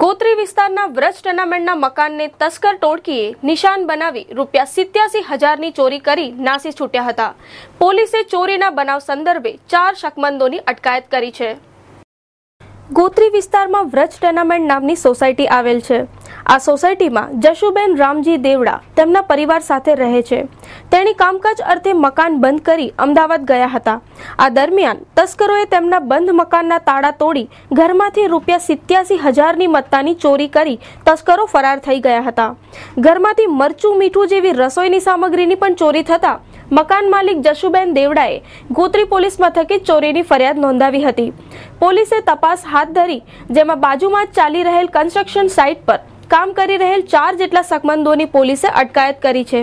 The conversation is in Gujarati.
ગોત્રી વિસ્તારના વ્રજ ટર્નામેન્ટના મકાનને તસ્કર ટોળકીએ નિશાન બનાવી રૂપિયા સિત્યાસી હજારની ચોરી કરી નાસી છૂટ્યા હતા પોલીસે ચોરીના બનાવ સંદર્ભે ચાર શકમંદોની અટકાયત કરી છે ગોત્રી વિસ્તારમાં વ્રજ ટેનામેન્ટ નામની સોસાયટી આવેલ છે આ સોસાયટીમાં જશુબેન રામજી દેવડા તેમના પરિવાર સાથે રહે છે તેણી કામકાજ અર્થે મકાન બંધ કરી અમદાવાદ ગયા હતા આ દરમિયાન તસ્કરોએ તેમના બંધ મકાનના તાળા તોડી ઘરમાંથી રૂપિયા સિત્યાસી હજારની મત્તાની ચોરી કરી તસ્કરો ફરાર થઈ ગયા હતા ઘરમાંથી મરચું મીઠું જેવી રસોઈની સામગ્રીની પણ ચોરી થતાં મકાન માલિક જશુબેન દેવડાએ ગોત્રી પોલીસ મથકે ચોરીની ફરિયાદ નોંધાવી હતી પોલીસે તપાસ હાથ ધરી જેમાં બાજુમાં ચાલી રહેલ કન્સ્ટ્રક્શન સાઇટ પર કામ કરી રહેલ ચાર જેટલા સકમંદોની પોલીસે અટકાયત કરી છે